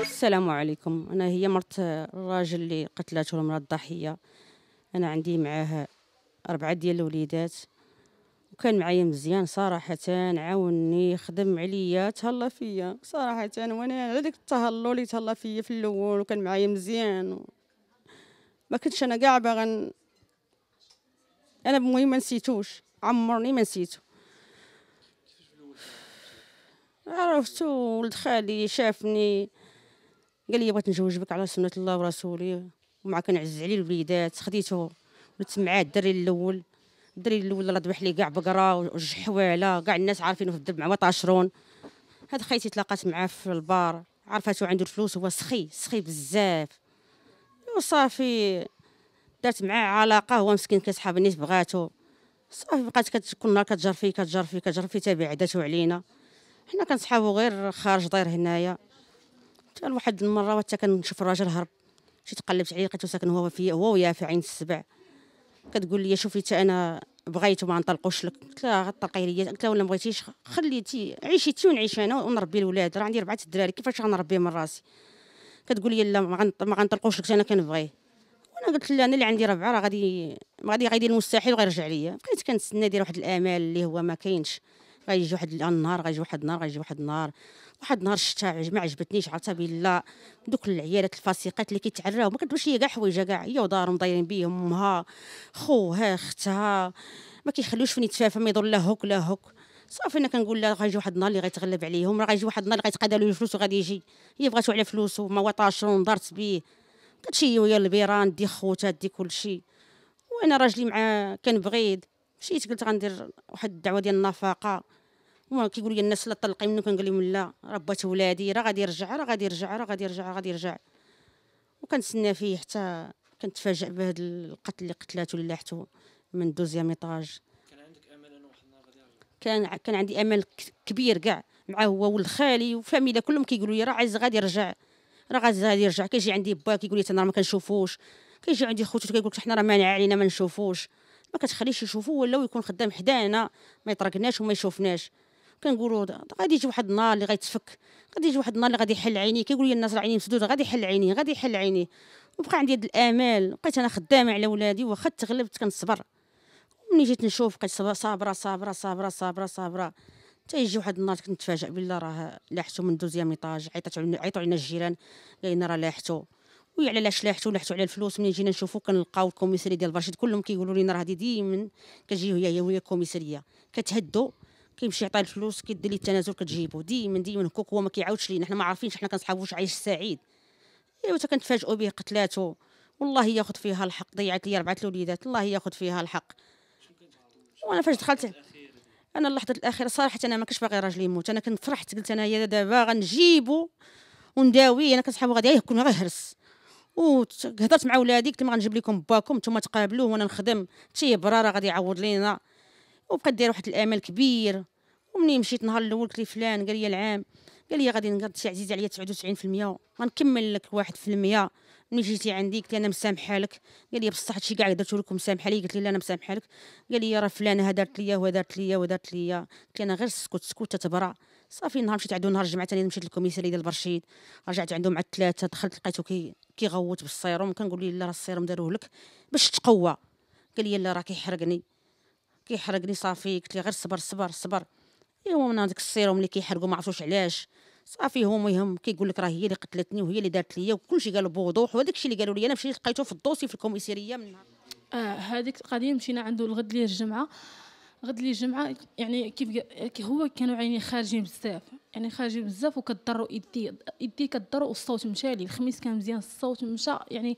السلام عليكم انا هي مرت الراجل اللي قتلته المراه الضحيه انا عندي معاه اربعه ديال الوليدات وكان معايا مزيان صراحه عاوني خدم عليا تهلا فيا صراحه وانا على داك التهلل اللي تهلا فيا في الاول وكان معايا مزيان و... ما كنتش انا كاع باغا انا المهم ما نسيتوش عمرني ما نسيتو عرفتو ولد خالي شافني قال لي بغيت نجوج بك على سنه الله ورسولي ومع كنعز عليه الوليدات خديته ولدت معاه الدري الاول الدري الاول راه ذبح لي كاع بقره وجحواله كاع الناس عارفينه في الدرب مع طاشرون هاد خيتي تلاقات معاه في البار عرفاتو عنده الفلوس هو سخي سخي بزاف وصافي دارت معاه علاقه هو مسكين كيصحاب الناس بغاتو صافي بقات كتكون نهار كتجر فيه كتجر فيه كتجر فيه تابع عداتو علينا حنا كنصحابو غير خارج داير هنايا حتى واحد المره حتى كنشوف الراجل هرب مشيت قلبت عليه لقيتو ساكن هو في هو ويا في عين السبع كتقول لي شوفي حتى انا بغيتو ما نطلقوش لك قلت لها غطلقي ليا قلت لها ولا ما بغيتيش خليتي عيشي تي ونعيش انا ونربي الولاد راه عندي ربعه الدراري كيفاش غنربيهم من راسي كتقول لي لا ما غنطلقوش لك انا كنبغيه وانا قلت لها انا اللي عندي ربعه راه غادي ما غادي غيدير المستحيل وغيرجع ليا بقيت كنتسنى ندير واحد الامال اللي هو ما كاينش غيجي واحد النهار غيجي واحد النهار غيجي واحد النهار واحد النهار شتا ما عجبتنيش عرفتها بلا دوك العيالات الفاسقات اللي كيتعراو ما كدوش ليا كاع حوايجها كاع هي ودارهم دايرين بيه امها خوها اختها ما كيخلوش فين يتفافى ما يضر لا هوك لا هوك صافي انا كنقول لها غيجي واحد النهار اللي غيتغلب عليهم راه غيجي واحد النهار اللي غيتقاد له الفلوس وغادي يجي هي بغاتو على فلوسو وما وطاشو دارت بيه كتشي ويا البيران دي خوتها دي كلشي وانا راجلي مع كنبغي مشيت قلت غندير واحد الدعوه ديال النفقه كيقول لي الناس لا طلقي منه كنقول لهم لا راه بات ولادي راه غادي يرجع راه غادي يرجع راه غادي يرجع راه غادي يرجع وكنتسنى فيه حتى كنتفاجئ بهذا القتل اللي قتلاته اللي لاحته من دوزيام ايطاج كان عندك امل انه واحد كان كان عندي امل كبير كاع مع هو ولد خالي وفاميلا كلهم كيقولوا لي راه عايز غادي يرجع راه غادي يرجع كيجي عندي با كيقول لي انا ما كنشوفوش كيجي عندي خوتو كيقول لك حنا راه مانع علينا ما نشوفوش ما كتخليش يشوفو ولا يكون خدام حدانا ما يطرقناش وما يشوفناش كنقولوا غادي يجي واحد النهار اللي غيتفك غادي يجي واحد النهار اللي غادي يحل عينيه كيقول لي الناس راه عيني مسدوده غادي يحل عينيه غادي يحل عينيه وبقى عندي هاد الامال بقيت انا خدامه على ولادي واخا تغلبت كنصبر ملي جيت نشوف بقيت صابره صابره صابره صابره صابره حتى يجي واحد النهار كنتفاجئ بالله راه لاحتو من دوزيام ايطاج عيطت عيطوا علينا الجيران قالوا راه لاحتو وي على لاش لاحتو لاحتو على الفلوس ملي جينا نشوفو كنلقاو الكوميساري ديال برشيد كلهم كيقولوا لنا راه هادي ديما كتجي هي هي الكوميساريه كتهدوا كيمشي يعطيه الفلوس كيدير لي التنازل كتجيبو ديما ديما هكوك هو ما كيعاودش لينا حنا ما عارفينش حنا كنصحابو واش عايش سعيد ايوا كنتفاجئوا به قتلاتو والله ياخذ فيها الحق ضيعت لي اربعه الوليدات الله ياخذ فيها الحق وانا فاش دخلت انا اللحظه الاخيره صراحه انا ما كنتش باغي راجلي يموت انا كنت فرحت قلت انا يا دابا غنجيبو ونداويه انا كنصحابو غادي يكون أيه، غيهرس وهضرت مع ولادي قلت لهم غنجيب لكم باكم نتوما تقابلوه وانا نخدم تي راه غادي يعوض لينا وبقى داير واحد الامل كبير ومني مشيت نهار الاول قلت فلان قال لي العام قال لي غادي نقد شي عزيز عليا 99% غنكمل لك 1% ملي جيتي عندي قلت لي انا مسامحه لك قال لي بصح هادشي كاع درتو لكم مسامحه لي قلت لي لا انا مسامحه لك قال لي راه فلانه دارت ليا ودارت ليا ودارت ليا قلت لي انا غير سكت سكت تتبرع صافي نهار مشيت عندو نهار الجمعه ثاني مشيت للكوميساري ديال برشيد رجعت عندهم مع الثلاثه دخلت لقيتو كي كيغوت بالصيروم كنقول ليه لا راه الصيروم داروه لك باش تقوى قال لي لا راه كيحرقني كيحرقني صافي قلت ليه غير صبر صبر صبر ايوا من هذاك السيروم اللي كيحرقوا ما عرفوش علاش صافي هو المهم كيقول لك راه هي اللي قتلتني وهي اللي دارت ليا وكلشي قالوا بوضوح وهذاك الشيء اللي قالوا لي انا مشيت لقيته في الدوسي في الكوميسيريه من نهار اه هذيك القضيه مشينا عنده الغد ليه الجمعه غد لي جمعه يعني كيف كي هو كانوا عيني خارجين بزاف يعني خارجين بزاف وكضروا يدي يدي كضروا والصوت مشى لي الخميس كان مزيان الصوت مشى يعني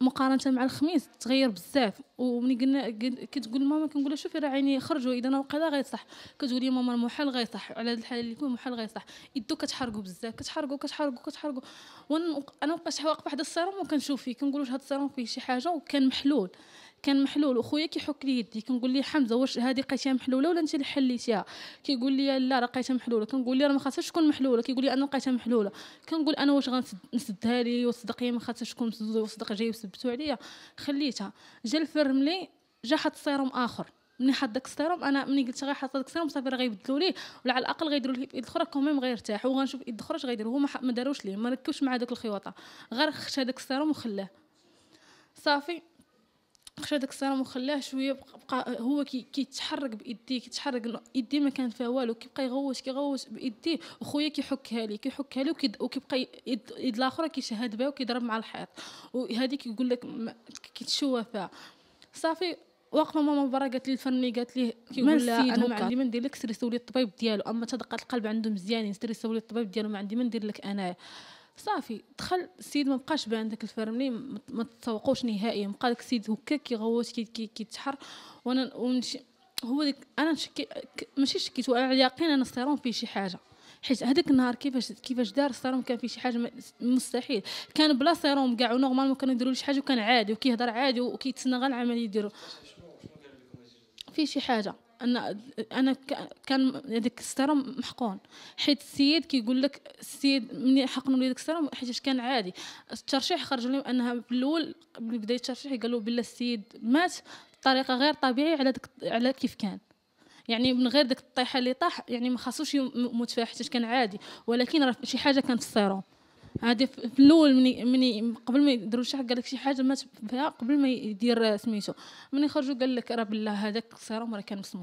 مقارنه مع الخميس تغير بزاف ومني قلنا كتقول ماما كنقول لها شوفي راه عيني خرجوا اذا انا غير غيصح كتقول لي ماما المحال غيصح على هذه الحاله اللي فيه المحال غيصح يدو كتحرقوا بزاف كتحرقوا كتحرقوا كتحرقوا وانا وق... واقفه حدا السيرام وكنشوف فيه كنقول واش هذا السيرام فيه شي حاجه وكان محلول كان محلول وخويا كيحك لي يدي كنقول ليه حمزه واش هذه لقيتيها محلوله ولا انت اللي حليتيها كيقول لي لا راه لقيتها محلوله كنقول ليه راه ما خاصهاش تكون محلوله كيقول لي انا لقيتها محلوله كنقول انا واش غنسدها لي وصدق ما خاصهاش تكون مسدوده وصدق جاي وسبتو عليا خليتها جا الفرملي جا حط سيروم اخر ملي حط داك السيروم انا ملي قلت غير حط داك السيروم صافي راه غيبدلوا ليه ولا على الاقل غيديروا ليه بايد الاخرى كوميم غيرتاح وغنشوف ايد الاخرى اش غيديروا هو ما داروش ليه ما ركبش مع داك الخيوطه غير خش هذاك السيروم وخلاه صافي قشا داك السلام وخلاه شويه بقى, هو كيتحرك بايديه كيتحرك يديه ما كان فيها والو كيبقى يغوش كيغوش بايديه وخويا كيحكها لي كيحكها لي وكيبقى يد, يد الاخرى كيشهد بها وكيضرب مع الحيط وهذه كيقول لك كيتشوه فيها صافي واقفه ماما برا قالت لي الفني قالت لي كيقول لها انا ما عندي ما ندير لك سيري سولي الطبيب ديالو اما تدقات القلب عنده مزيانين سيري سولي الطبيب ديالو ما عندي ما ندير لك انايا صافي دخل السيد ما بقاش بان داك الفرملي ما تسوقوش نهائيا بقى داك السيد هكا كيغوت كيتحر وانا ونشي هو ديك انا شكي ماشي شكيت وانا يقين ان السيروم فيه شي حاجه حيت هذاك النهار كيفاش كيفاش دار السيروم كان فيه شي حاجه مستحيل كان بلا سيروم كاع ونورمالمون كانوا يديروا شي حاجه وكان عادي وكيهضر عادي وكيتسنى غير العمليه يديرو فيه شي حاجه انا انا كان هذيك الستاره محقون حيت السيد كيقول لك السيد من حقنوا لي ديك الستاره حيت كان عادي الترشيح خرج لهم انها في الاول قبل بدايه الترشيح قالوا بلا السيد مات بطريقه غير طبيعيه على دك على كيف كان يعني من غير ديك الطيحه اللي طاح يعني ما خاصوش يموت فيها حيت كان عادي ولكن راه شي حاجه كانت في السيروم هادي في الاول مني مني قبل ما يديروا شي حاجه قال لك شي حاجه ما فيها قبل ما يدير سميتو مني خرجوا قال لك راه بالله هذاك السيروم راه كان مسموم